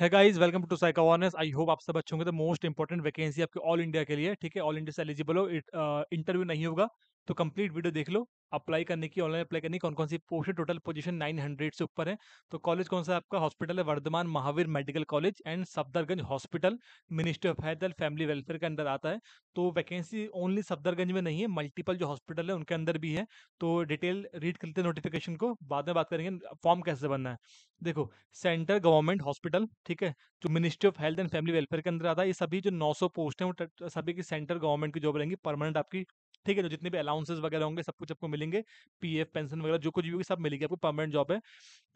है guys welcome to psych awareness I hope आप सब अच्छे होंगे तो मोस्ट इंपॉर्टेंट वैकेंसी आपके ऑल इंडिया के लिए ठीक है ऑल इंडिया से एलिजिबल हो इंटरव्यू uh, नहीं होगा तो कंप्लीट वीडियो देख लो अप्लाई करने की ऑनलाइन अप्लाई करने की कौन कौन सी पोस्ट टोटल पोजीशन 900 से ऊपर है तो कॉलेज कौन सा आपका हॉस्पिटल है Vardhman Mahavir medical college and Safdarjung hospital ministry of health and family welfare के अंदर आता है तो वैकेंसी ओनली सफदरगंज में नहीं है मल्टीपल जो हॉस्पिटल है उनके अंदर भी है तो डिटेल रीड करते हैं नोटिफिकेशन को बाद में बात करेंगे फॉर्म कैसे बनना है देखो सेंट्रल गवर्नमेंट हॉस्पिटल ठीक है जो ministry of health and family welfare के अंदर आता है ये सभी जो नौ पोस्ट है वो सभी की सेंट्रल गवर्नमेंट की जॉब रहेंगी परमानेंट आपकी ठीक है जो जितने भी अलाउंसेज वगैरह होंगे सब कुछ आपको मिलेंगे पीएफ पेंशन e वगैरह जो कुछ भी होगी सब मिलेगी आपको परमानेंट जॉब है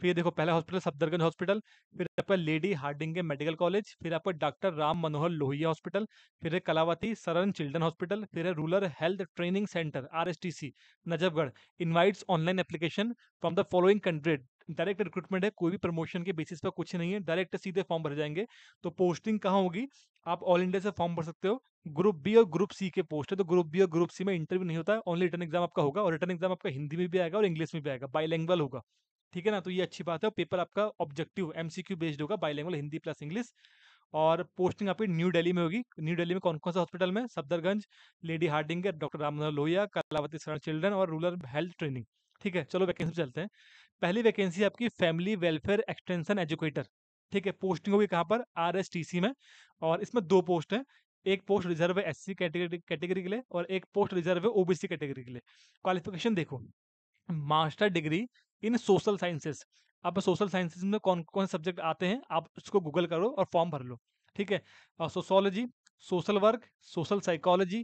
फिर देखो पहला हॉस्पिटल सफदरगंज हॉस्पिटल फिर आपका लेडी हार्डिंग मेडिकल कॉलेज फिर आपका डॉक्टर राम मनोहर लोहिया हॉस्पिटल फिर है कलावती सरन चिल्ड्रन हॉस्पिटल फिर है rural health training centre R S T C Najafgarh invites online application from the following country direct recruitment है कोई भी प्रमोशन के बेसिस पर कुछ नहीं है डायरेक्ट सीधे फॉर्म भर जाएंगे तो पोस्टिंग कहाँ होगी आप ऑल इंडिया से फॉर्म भर सकते हो ग्रुप बी और ग्रुप सी के पोस्ट है तो ग्रुप बी और ग्रुप सी में इंटरव्यू नहीं होता है ओनली रिटर्न एग्जाम आपका होगा और रिटर्न एग्जाम आपका हिंदी में भी आएगा और इंग्लिश में भी आएगा बाईलैंग्वल होगा ठीक है ना तो ये अच्छी बात है और पेपर आपका ऑब्जेक्टिव एमसीक्यू बेस्ड होगा बाईलैंग्वल हिंदी प्लस इंग्लिश और पोस्टिंग आपकी न्यू दिल्ली में होगी न्यू दिल्ली में कौन कौन सा हॉस्पिटल में Safdarjung Lady Hardinge doctor Ram Manohar Lohia Kalawati Sharan children और रूरल हेल्थ ट्रेनिंग ठीक है चलो वैकेंसी हम्म। चलते हैं पहली वैकेंसी है आपकी फैमिली वेलफेयर एक्सटेंशन एजुकेटर ठीक है पोस्टिंग होगी कहाँ पर आर में और इसमें दो पोस्ट हैं एक पोस्ट रिजर्व है एस कैटेगरी कैटेगरी के लिए और एक पोस्ट रिजर्व है ओबीसी कैटेगरी के लिए क्वालिफिकेशन देखो master degree in social sciences अब सोशल साइंसेस में कौन कौन सब्जेक्ट आते हैं आप उसको गूगल करो और फॉर्म भर लो ठीक है sociology social work social psychology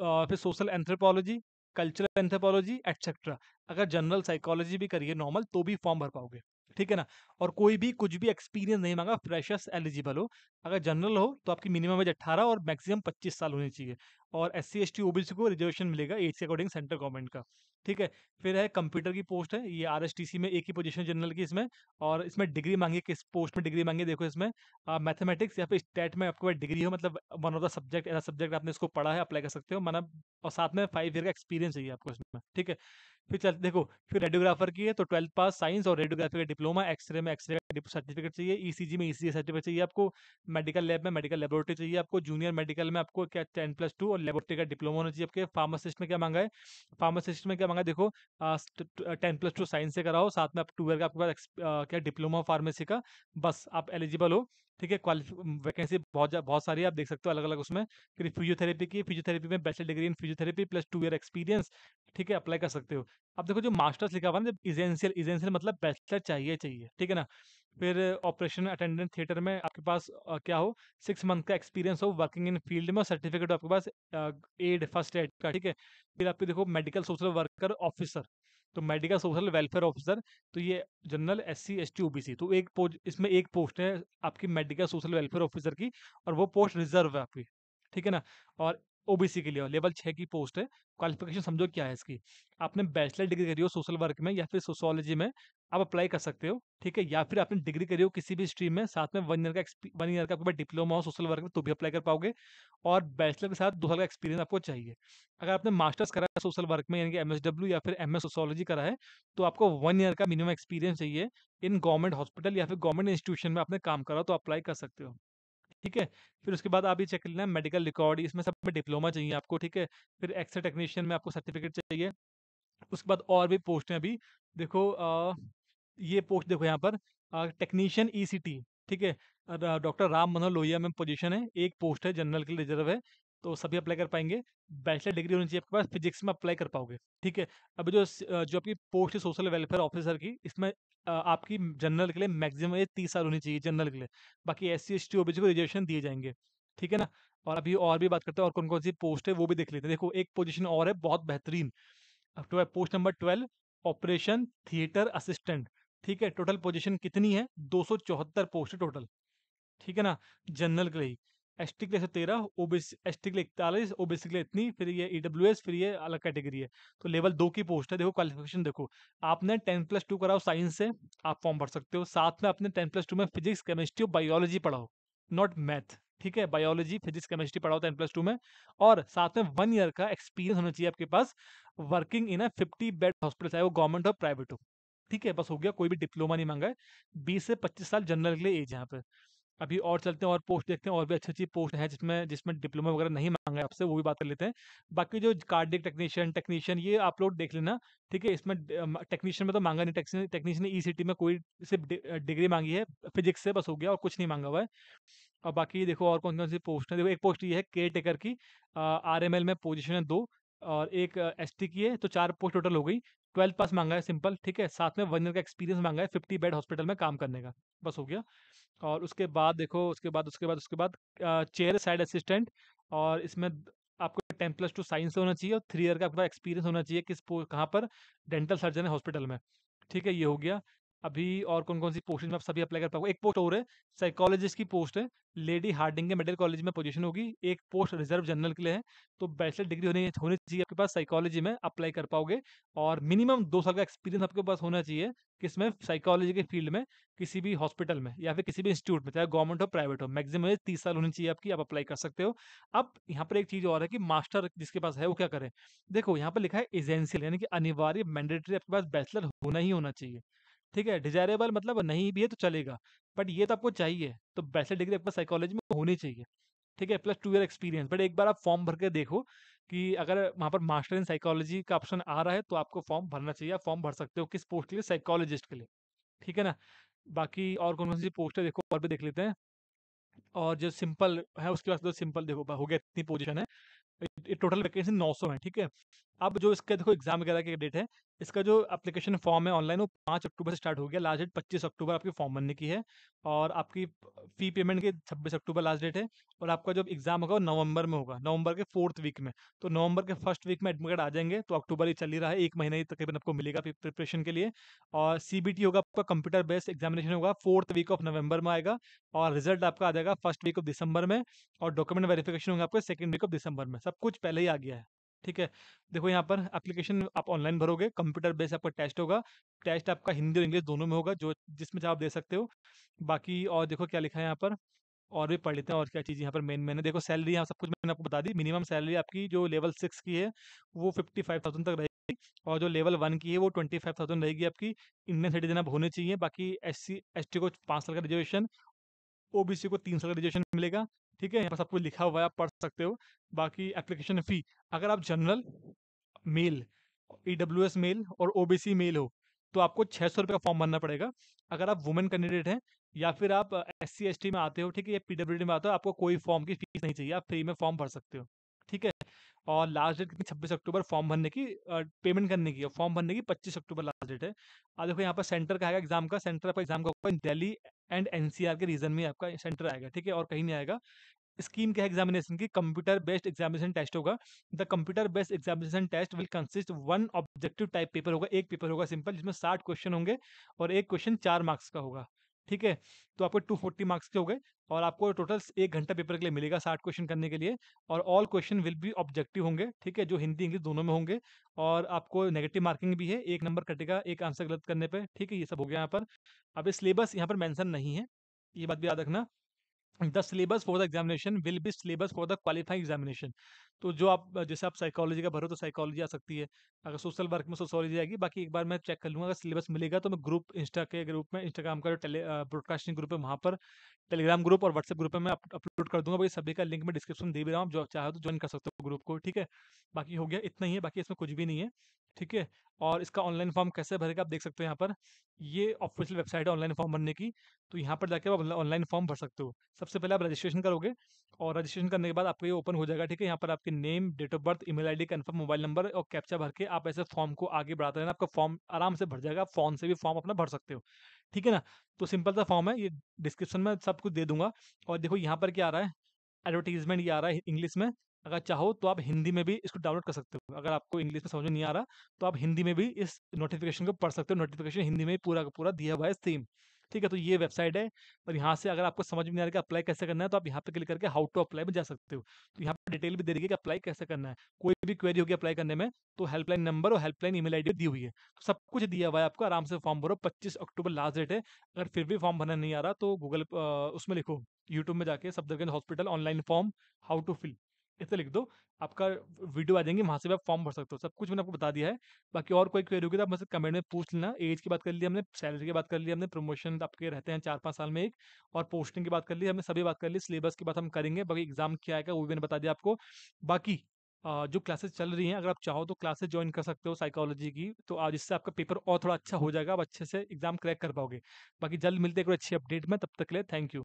फिर social anthropology cultural anthropology etcetera अगर जनरल साइकोलॉजी भी करिए नॉर्मल तो भी फॉर्म भर पाओगे ठीक है ना और कोई भी कुछ भी एक्सपीरियंस नहीं मांगा फ्रेशर्स एलिजिबल हो अगर जनरल हो तो आपकी मिनिमम एज अट्ठारह और मैक्सिमम पच्चीस साल होनी चाहिए और S C S T OBC को रिजर्वेशन मिलेगा एज के अकॉर्डिंग सेंट्रल गवर्नमेंट का ठीक है फिर है कंप्यूटर की पोस्ट है ये आर में एक ही पोजीशन जनरल की इसमें और इसमें डिग्री मांगी किस पोस्ट में डिग्री मांगी देखो इसमें मैथमेटिक्स या फिर स्टेट में आपके पास डिग्री हो मतलब वन ऑफ द सब्जेक्ट ऐसा सब्जेक्ट आपने इसको पढ़ा है अप्लाई कर सकते हो मतलब और साथ में फाइव ईयर का एक्सपीरियंस चाहिए आपको इसमें ठीक है फिर चल देखो फिर रेडियोग्राफर की है तो ट्वेल्थ पास साइंस और रेडियोग्राफी का डिप्लोमा एक्सरे में एक्सरे का सर्टिफिकेट चाहिए ईसीजी e में ईसीजी e सर्टिफिकेट चाहिए आपको मेडिकल लैब में मेडिकल लेबोरेटरी चाहिए आपको जूनियर मेडिकल में आपको क्या टेन प्लस टू और लेबोरेटरी का डिप्लोमा होना चाहिए आपके फार्मासिस्ट में क्या मांगा है फार्मासिस्ट में क्या मांगा है देखो टेन प्लस टू साइंस से कराओ साथ में आप ट्वेल्व का आपके पास क्या डिप्लोमा फार्मेसी का बस आप एलिजिबल हो ठीक है वैकेंसी बहुत बहुत सारी आप देख सकते हो अलग अलग उसमें फिर फिजियोथेरेपी की फिजियोथेरेपी में bachelor degree in physiotherapy plus two year experience ठीक है अप्लाई कर सकते हो अब देखो जो मास्टर्स लिखा हुआ ना जब इजेंशियल इजेंशियल मतलब बैचलर चाहिए चाहिए ठीक है ना फिर ऑपरेशन अटेंडेंट थिएटर में आपके पास क्या हो सिक्स मंथ का एक्सपीरियंस हो वर्किंग इन फील्ड में सर्टिफिकेट आपके पास एड फर्स्ट एड का ठीक है फिर आपके देखो मेडिकल सोशल वर्कर ऑफिसर तो मेडिकल सोशल वेलफेयर ऑफिसर तो ये general S C S T OBC तो एक पोस्ट इसमें एक पोस्ट है आपकी मेडिकल सोशल वेलफेयर ऑफिसर की और वो पोस्ट रिजर्व है आपकी ठीक है ना और ओबीसी के लिए लेवल छः की पोस्ट है क्वालिफिकेशन समझो क्या है इसकी आपने बैचलर डिग्री करी हो सोशल वर्क में या फिर सोशोलॉजी में आप अप्लाई कर सकते हो ठीक है या फिर आपने डिग्री करी हो किसी भी स्ट्रीम में साथ में वन ईयर का वन ईयर का आपके पास डिप्लोमा हो सोशल वर्क में तो भी अप्लाई कर पाओगे और बैचलर के साथ दो साल का एक्सपीरियंस आपको चाहिए अगर आपने मास्टर्स करा है सोशल वर्क में यानी कि एमएसडब्ल्यू या फिर एमएस सोशोलॉजी करा है तो आपको वन ईयर का मिनिमम एक्सपीरियंस चाहिए इन गवर्नमेंट हॉस्पिटल या फिर गवर्नमेंट इंस्टीट्यूशन में आपने काम करा तो अप्लाई कर सकते हो ठीक है फिर उसके बाद आप ये चेक कर लेना मेडिकल रिकॉर्ड इसमें सब डिप्लोमा चाहिए आपको ठीक है फिर एक्सरे टेक्नीशियन में आपको सर्टिफिकेट चाहिए उसके बाद और भी पोस्ट हैं अभी देखो आ, ये पोस्ट देखो यहाँ पर टेक्नीशियन ई सी टी ठीक है डॉक्टर राम मनोहर लोहिया में पोजीशन है एक पोस्ट है जनरल के लिए रिजर्व है तो सभी अप्लाई कर पाएंगे बैचलर डिग्री होनी चाहिए आपके पास फिजिक्स में अप्लाई कर पाओगे ठीक है अभी जो जो आपकी पोस्ट है सोशल वेलफेयर ऑफिसर की इसमें आपकी जनरल के लिए मैक्सिमम एज तीस साल होनी चाहिए जनरल के लिए बाकी एस सी एस टी को रिजर्वेशन दिए जाएंगे ठीक है ना और अभी और भी बात करते हैं और कौन कौन सी पोस्ट है वो भी देख लेते हैं देखो एक पोजीशन और है बहुत बेहतरीन अब तो है post number twelve operation theatre assistant ठीक है टोटल पोजीशन कितनी है दो सौ चौहत्तर पोस्ट टोटल ठीक है ना जनरल के लिए एस टी के लिए सौ तेरह ओबीसी एस टी के लिए इकतालीस ओबीसी के लिए इतनी फिर ये ई डब्ल्यू एस फिर ये अलग कैटेगरी है तो लेवल दो की पोस्ट है देखो क्वालिफिकेशन देखो आपने टेन प्लस टू कराओ साइंस से आप फॉर्म भर सकते हो साथ में आपने टेन प्लस टू में फिजिक्स केमिस्ट्री और बायोलॉजी पढ़ाओ नॉट मैथ ठीक है बायोलॉजी फिजिक्स केमिस्ट्री पढ़ा होता है एन प्लस टू में और साथ में वन ईयर का एक्सपीरियंस होना चाहिए आपके पास working in a fifty bed hospital चाहे वो गवर्नमेंट हो प्राइवेट हो ठीक है बस हो गया कोई भी डिप्लोमा नहीं मांगा है बीस से पच्चीस साल जनरल के लिए एज यहाँ पे अभी और चलते हैं और पोस्ट देखते हैं और भी अच्छी अच्छी पोस्ट है जिसमें जिसमें डिप्लोमा वगैरह नहीं मांगा है आपसे वो भी बात कर लेते हैं बाकी जो कार्डिक टेक्नीशियन टेक्नीशियन ये आप लोग देख लेना ठीक है इसमें टेक्नीशियन में तो मांगा नहीं टेक्नीशियन ई सी में कोई सिर्फ डिग्री मांगी है फिजिक्स से बस हो गया और कुछ नहीं मांगा हुआ है और बाकी देखो और कौन कौन सी पोस्ट है देखो एक पोस्ट ये है केयर टेकर की आर एम एल में पोजिशन है दो और एक एस टी की है तो चार पोस्ट टोटल हो गई ट्वेल्थ पास मांगा है सिंपल ठीक है साथ में वन ईयर का एक्सपीरियंस मांगा है फिफ्टी बेड हॉस्पिटल में काम करने का बस हो गया और उसके बाद देखो उसके बाद उसके बाद उसके बाद चेयर साइड असिस्टेंट और इसमें आपको टेन प्लस टू साइंस होना चाहिए और थ्री ईयर का आपका एक्सपीरियंस होना चाहिए किस कहाँ पर डेंटल सर्जन है हॉस्पिटल में ठीक है ये हो गया अभी और कौन कौन सी पोस्ट में आप सभी अप्लाई कर पाओगे एक पोस्ट और है साइकोलॉजिस्ट की पोस्ट है लेडी हार्डिंग के मेडिकल कॉलेज में पोजीशन होगी एक पोस्ट रिजर्व जनरल के लिए है तो बैचलर डिग्री होनी होनी चाहिए आपके पास साइकोलॉजी में अप्लाई कर पाओगे और मिनिमम दो साल का एक्सपीरियंस आपके पास होना चाहिए किसमें साइकोलॉजी के फील्ड में किसी भी हॉस्पिटल में या फिर किसी भी इंस्टीट्यूट में चाहे गवर्नमेंट हो प्राइवेट हो मैक्सिमम तीस साल होनी चाहिए आपकी आप अप्लाई कर सकते हो अब यहाँ पर एक चीज़ और है कि मास्टर जिसके पास है वो क्या करें देखो यहाँ पर लिखा है एजेंसियल यानी कि अनिवार्य मैंडेटरी आपके पास बैचलर होना ही होना चाहिए ठीक है डिजायरेबल मतलब नहीं भी है तो चलेगा बट ये तो आपको चाहिए तो बैचलर डिग्री आपको साइकोलॉजी में होनी चाहिए ठीक है plus two year experience but एक बार आप फॉर्म भर के देखो कि अगर वहाँ पर मास्टर इन साइकोलॉजी का ऑप्शन आ रहा है तो आपको फॉर्म भरना चाहिए फॉर्म भर सकते हो किस पोस्ट के लिए साइकोलॉजिस्ट के लिए ठीक है ना बाकी और कौन कौन सी पोस्ट है देखो और भी देख लेते हैं और जो सिंपल है उसके बाद सिंपल तो देखो हो गया इतनी पोजिशन है टोटल वैकेंसी नौ सौ है ठीक है अब जो इसका देखो एग्जाम वगैरह की डेट है इसका जो एप्लीकेशन फॉर्म है ऑनलाइन वो पाँच अक्टूबर से स्टार्ट हो गया लास्ट डेट पच्चीस अक्टूबर आपकी फॉर्म भरने की है और आपकी फी पेमेंट की छब्बीस अक्टूबर लास्ट डेट है और आपका जो एग्जाम होगा वो नवंबर में होगा नवंबर के फोर्थ वीक में तो नवंबर के फर्स्ट वीक में एडमिट कार्ड आ जाएंगे तो अक्टूबर ही चल ही रहा है एक महीने ही तकरीबन आपको मिलेगा प्रिपरेशन के लिए और सी होगा आपका कंप्यूटर बेस्ड एग्जामिनेशन होगा फोर्थ वीक ऑफ नवंबर में आएगा और रिजल्ट आपका आ जाएगा फर्स्ट वीक ऑफ दिसंबर में और डॉक्यूमेंट वेरिफिकेशन होगा आपका सेकेंड वीक ऑफ दिसंबर में सब कुछ पहले ही आ गया है ठीक है देखो यहाँ पर एप्लीकेशन आप ऑनलाइन भरोगे कंप्यूटर बेस्ड आपका टेस्ट होगा टेस्ट आपका हिंदी और इंग्लिश दोनों में होगा जो जिसमें जवाब दे सकते हो बाकी और देखो क्या लिखा है यहाँ पर और भी पढ़ लेते हैं और क्या चीज़ यहाँ पर मेन मैंने देखो सैलरी यहाँ सब कुछ मैंने आपको बता दी मिनिमम सैलरी आपकी जो लेवल सिक्स की है वो फिफ्टी फाइव थाउजेंड तक रहेगी और जो लेवल वन की है वो ट्वेंटी फाइव थाउजेंड रहेगी आपकी इंडियन सिटीजन आप होने चाहिए बाकी एस सी एस टी को पाँच साल का रिजर्वेशन सी को तीन साल का रिजर्वेशन मिलेगा ठीक है यहाँ पर सब कुछ लिखा हुआ है आप पढ़ सकते हो बाकी एप्लीकेशन फ़ी अगर आप general male E W S male और ओ बी सी मेल हो तो आपको छः सौ रुपये का फॉर्म भरना पड़ेगा अगर आप वुमेन कैंडिडेट हैं या फिर आप एस सी एस टी में आते हो ठीक है या पी डब्ल्यू डी में आते हो आपको कोई फॉर्म की फीस नहीं चाहिए आप फ्री में फॉर्म भर सकते हो ठीक है और लास्ट डेट कितनी छब्बीस अक्टूबर फॉर्म भरने की पेमेंट करने की और फॉर्म भरने की पच्चीस अक्टूबर लास्ट डेट है आप देखो यहाँ पर सेंटर का है एग्जाम का सेंटर आपका एग्जाम का होगा दिल्ली एंड एनसीआर के रीजन में आपका सेंटर आएगा ठीक है और कहीं नहीं आएगा स्कीम क्या है एग्जामिनेशन की कंप्यूटर बेस्ड एग्जामिनेशन टेस्ट होगा the computer based examination test will consist one objective type paper होगा एक पेपर होगा सिंपल जिसमें साठ क्वेश्चन होंगे और एक क्वेश्चन चार मार्क्स का होगा ठीक है तो आपको टू फोर्टी मार्क्स के हो गए और आपको टोटल एक घंटा पेपर के लिए मिलेगा साठ क्वेश्चन करने के लिए और all question will be objective होंगे ठीक है जो हिंदी इंग्लिश दोनों में होंगे और आपको नेगेटिव मार्किंग भी है एक नंबर कटेगा एक आंसर गलत करने पर ठीक है ये सब हो गया यहाँ पर अब सिलेबस यहाँ पर मैंसन नहीं है ये बात भी याद रखना the syllabus for the examination will be syllabus for the qualifying examination तो जो आप जैसे आप साइकोलॉजी का भरो तो साइकोलॉजी आ सकती है अगर सोशल वर्क में सोशोलॉजी आएगी बाकी एक बार मैं चेक कर लूँगा अगर सिलेबस मिलेगा तो मैं ग्रुप इंस्टा के ग्रुप में इंस्टाग्राम का जो टेले ब्रॉडकास्टिंग ग्रुप है वहाँ पर टेलीग्राम ग्रुप और व्हाट्सएप ग्रुप में मैं अपलोड कर दूंगा भाई सभी का लिंक मैं डिस्क्रिप्शन दे भी रहा हूँ जो चाहे तो ज्वाइन कर सकते हो ग्रुप को ठीक है बाकी हो गया इतना ही है बाकी इसमें कुछ भी नहीं है ठीक है और इसका ऑनलाइन फॉर्म कैसे भरेगा आप देख सकते हो यहाँ पर ये ऑफिशियल वेबसाइट है ऑनलाइन फॉर्म भरने की तो यहाँ पर जाकर आप ऑनलाइन फॉर्म भर सकते हो सबसे पहले आप रजिस्ट्रेशन करोगे और रजिस्ट्रेशन करने के बाद आपको ये ओपन हो जाएगा ठीक है यहाँ पर आप आपके name date of birth email ID confirm mobile number और कैप्चा भर के आप ऐसे फॉर्म को आगे बढ़ाते रहना आपका फॉर्म आराम से भर जाएगा आप फोन से भी फॉर्म अपना भर सकते हो ठीक है ना तो सिंपल सा फॉर्म है ये डिस्क्रिप्शन में सब कुछ दे दूंगा और देखो यहाँ पर क्या आ रहा है एडवर्टीजमेंट ये आ रहा है इंग्लिश में अगर चाहो तो आप हिंदी में भी इसको डाउनलोड कर सकते हो अगर आपको इंग्लिश में समझ नहीं आ रहा तो आप हिंदी में भी इस नोटिफिकेशन को पढ़ सकते हो नोटिफिकेशन हिंदी में पूरा का पूरा दिया हुआ है थीम ठीक है तो ये वेबसाइट है और यहाँ से अगर आपको समझ में आ रहा है कि अप्लाई कैसे करना है तो आप यहाँ पे क्लिक करके हाउ टू अप्लाई में जा सकते हो तो यहाँ पर डिटेल भी दे रही है कि अप्लाई कैसे करना है कोई भी क्वेरी होगी अप्लाई करने में तो हेल्पलाइन नंबर और हेल्पलाइन ईमेल आईडी दी हुई है तो सब कुछ दिया हुआ है आपको आराम से फॉर्म भरो पच्चीस अक्टूबर लास्ट डेट है अगर फिर भी फॉर्म भरना नहीं आ रहा तो गूगल उसमें लिखो यूट्यूब में जाके Safdarjung hospital online form how to fill इसे लिख दो आपका वीडियो आ जाएंगे वहाँ से भी आप फॉर्म भर सकते हो सब कुछ मैंने आपको बता दिया है बाकी और कोई क्वेरी होगी तो आप मुझसे कमेंट में पूछ लेना एज की बात कर ली हमने सैलरी की बात कर ली हमने प्रमोशन आपके रहते हैं चार पाँच साल में एक और पोस्टिंग की बात कर ली हमने सभी बात कर ली सिलेबस की बात हम करेंगे बाकी एग्जाम क्या आएगा वो भी मैंने बता दिया आपको बाकी जो क्लासेस चल रही हैं अगर आप चाहो तो क्लासेस ज्वाइन कर सकते हो साइकोलॉजी की तो आज इससे आपका पेपर और थोड़ा अच्छा हो जाएगा आप अच्छे से एग्जाम क्रैक कर पाओगे बाकी जल्द मिलते हैं एक अच्छी अपडेट में तब तक ले थैंक यू